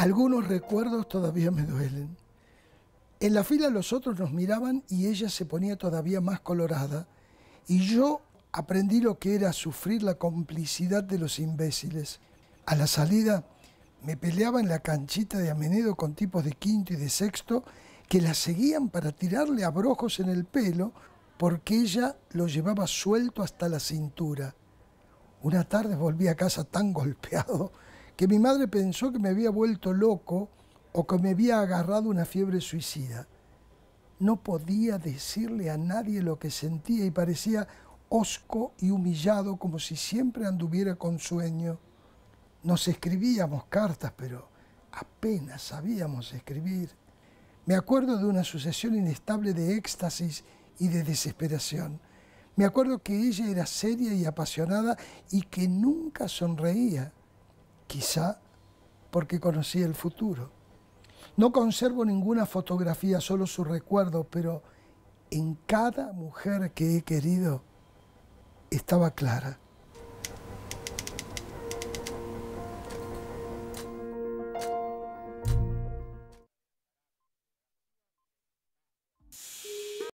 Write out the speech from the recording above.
Algunos recuerdos todavía me duelen. En la fila los otros nos miraban y ella se ponía todavía más colorada. Y yo aprendí lo que era sufrir la complicidad de los imbéciles. A la salida me peleaba en la canchita de Amenedo con tipos de quinto y de sexto que la seguían para tirarle abrojos en el pelo porque ella lo llevaba suelto hasta la cintura. Una tarde volví a casa tan golpeado que mi madre pensó que me había vuelto loco o que me había agarrado una fiebre suicida. No podía decirle a nadie lo que sentía y parecía hosco y humillado como si siempre anduviera con sueño. Nos escribíamos cartas, pero apenas sabíamos escribir. Me acuerdo de una sucesión inestable de éxtasis y de desesperación. Me acuerdo que ella era seria y apasionada y que nunca sonreía quizá porque conocí el futuro. No conservo ninguna fotografía, solo su recuerdo, pero en cada mujer que he querido estaba clara.